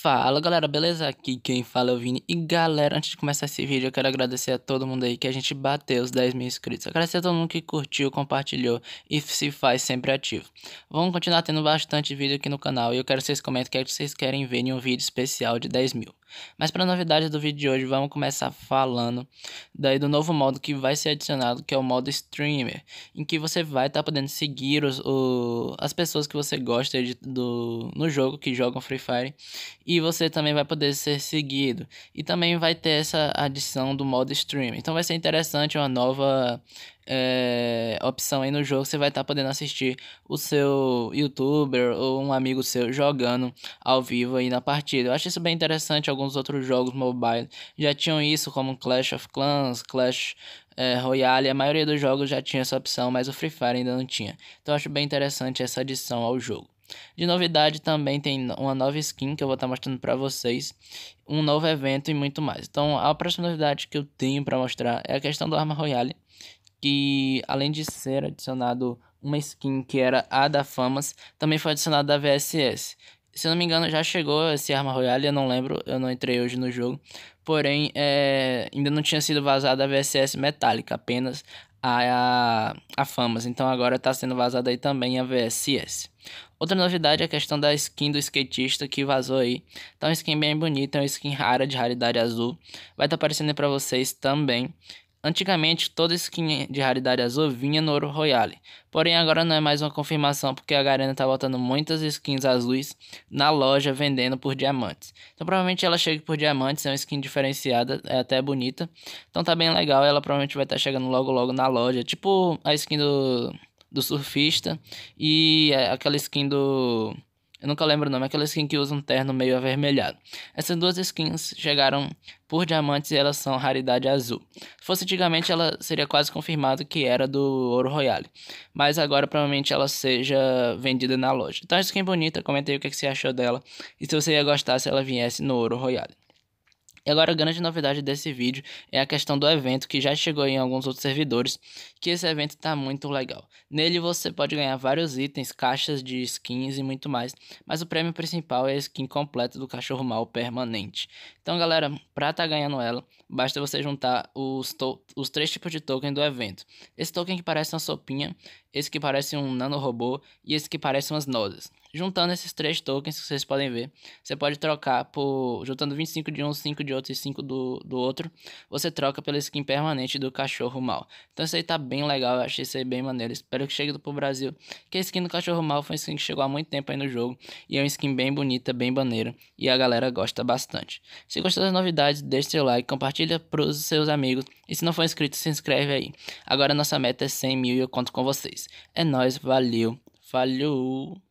Fala galera, beleza? Aqui quem fala é o Vini. E galera, antes de começar esse vídeo, eu quero agradecer a todo mundo aí que a gente bateu os 10 mil inscritos. Agradecer a todo mundo que curtiu, compartilhou e se faz sempre ativo. Vamos continuar tendo bastante vídeo aqui no canal e eu quero que vocês comentem o que, é que vocês querem ver em um vídeo especial de 10 mil. Mas para a novidade do vídeo de hoje, vamos começar falando daí do novo modo que vai ser adicionado, que é o modo streamer, em que você vai estar tá podendo seguir os, o, as pessoas que você gosta de, do, no jogo, que jogam Free Fire, e você também vai poder ser seguido. E também vai ter essa adição do modo streamer. Então vai ser interessante uma nova é, opção aí no jogo, você vai estar tá podendo assistir o seu youtuber ou um amigo seu jogando ao vivo aí na partida. Eu acho isso bem interessante, alguns outros jogos mobile já tinham isso, como Clash of Clans, Clash é, Royale, a maioria dos jogos já tinha essa opção, mas o Free Fire ainda não tinha. Então acho bem interessante essa adição ao jogo. De novidade também tem uma nova skin que eu vou estar tá mostrando para vocês, um novo evento e muito mais. Então a próxima novidade que eu tenho para mostrar é a questão do Arma Royale, que além de ser adicionado uma skin que era a da Famas, também foi adicionada da VSS. Se eu não me engano, já chegou esse Arma Royale, eu não lembro, eu não entrei hoje no jogo. Porém, é, ainda não tinha sido vazada a VSS Metallica, apenas a, a, a Famas. Então agora está sendo vazada aí também a VSS. Outra novidade é a questão da skin do skatista que vazou aí. Tá uma skin bem bonita, é uma skin rara de raridade azul. Vai estar tá aparecendo aí pra vocês também. Antigamente, toda skin de raridade azul vinha no Ouro Royale, porém agora não é mais uma confirmação porque a Garena está botando muitas skins azuis na loja vendendo por diamantes. Então provavelmente ela chega por diamantes, é uma skin diferenciada, é até bonita, então tá bem legal, ela provavelmente vai estar tá chegando logo logo na loja, tipo a skin do, do surfista e aquela skin do eu nunca lembro o nome, aquela skin que usa um terno meio avermelhado. Essas duas skins chegaram por diamantes e elas são raridade azul. Se fosse antigamente, ela seria quase confirmado que era do Ouro Royale. Mas agora provavelmente ela seja vendida na loja. Então é a skin bonita, comentei o que, é que você achou dela. E se você ia gostar se ela viesse no Ouro Royale. E agora a grande novidade desse vídeo é a questão do evento que já chegou em alguns outros servidores, que esse evento está muito legal. Nele você pode ganhar vários itens, caixas de skins e muito mais, mas o prêmio principal é a skin completa do cachorro mal permanente. Então galera, para estar tá ganhando ela, basta você juntar os, os três tipos de token do evento. Esse token que parece uma sopinha, esse que parece um nanorobô e esse que parece umas nozes. Juntando esses três tokens que vocês podem ver, você pode trocar por. Juntando 25 de um, 5 de outro e 5 do, do outro, você troca pela skin permanente do cachorro mal. Então isso aí tá bem legal, eu achei isso aí bem maneiro. Espero que chegue pro Brasil. Que a skin do cachorro mal foi uma skin que chegou há muito tempo aí no jogo. E é uma skin bem bonita, bem maneira. E a galera gosta bastante. Se gostou das novidades, deixe seu like, compartilha pros seus amigos. E se não for inscrito, se inscreve aí. Agora nossa meta é 100 mil e eu conto com vocês. É nóis, valeu, falou!